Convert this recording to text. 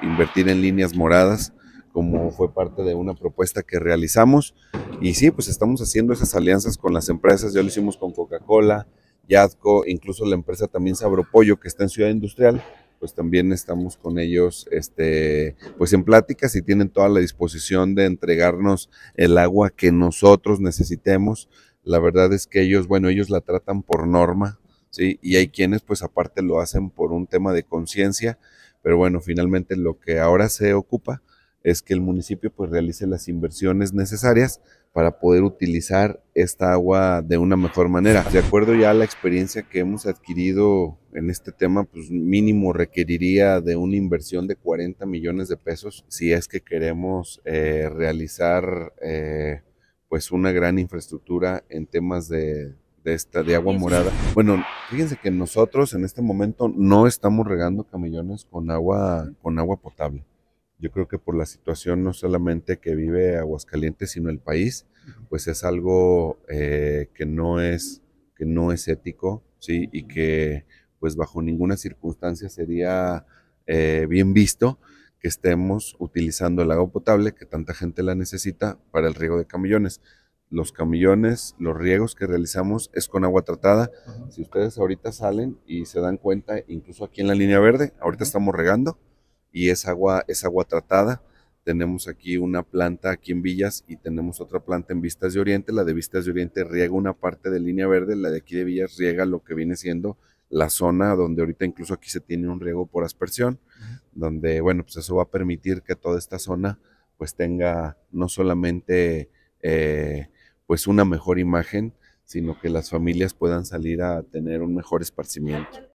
invertir en líneas moradas, como fue parte de una propuesta que realizamos. Y sí, pues estamos haciendo esas alianzas con las empresas, ya lo hicimos con Coca-Cola, Yadco, incluso la empresa también Sabro Pollo, que está en Ciudad Industrial, pues también estamos con ellos este, pues en pláticas y tienen toda la disposición de entregarnos el agua que nosotros necesitemos. La verdad es que ellos, bueno, ellos la tratan por norma, ¿sí? Y hay quienes pues aparte lo hacen por un tema de conciencia, pero bueno, finalmente lo que ahora se ocupa es que el municipio pues realice las inversiones necesarias para poder utilizar esta agua de una mejor manera. De acuerdo ya a la experiencia que hemos adquirido en este tema, pues mínimo requeriría de una inversión de 40 millones de pesos si es que queremos eh, realizar eh, pues una gran infraestructura en temas de, esta de agua morada. Bueno, Fíjense que nosotros en este momento no estamos regando camellones con agua, con agua potable. Yo creo que por la situación no solamente que vive Aguascalientes, sino el país, pues es algo eh, que no es, que no es ético, sí, y que pues bajo ninguna circunstancia sería eh, bien visto que estemos utilizando el agua potable que tanta gente la necesita para el riego de camellones los camiones, los riegos que realizamos es con agua tratada. Si ustedes ahorita salen y se dan cuenta, incluso aquí en la línea verde, ahorita estamos regando y es agua, es agua tratada. Tenemos aquí una planta aquí en Villas y tenemos otra planta en Vistas de Oriente. La de Vistas de Oriente riega una parte de línea verde, la de aquí de Villas riega lo que viene siendo la zona donde ahorita incluso aquí se tiene un riego por aspersión, donde, bueno, pues eso va a permitir que toda esta zona pues tenga no solamente eh, pues una mejor imagen, sino que las familias puedan salir a tener un mejor esparcimiento.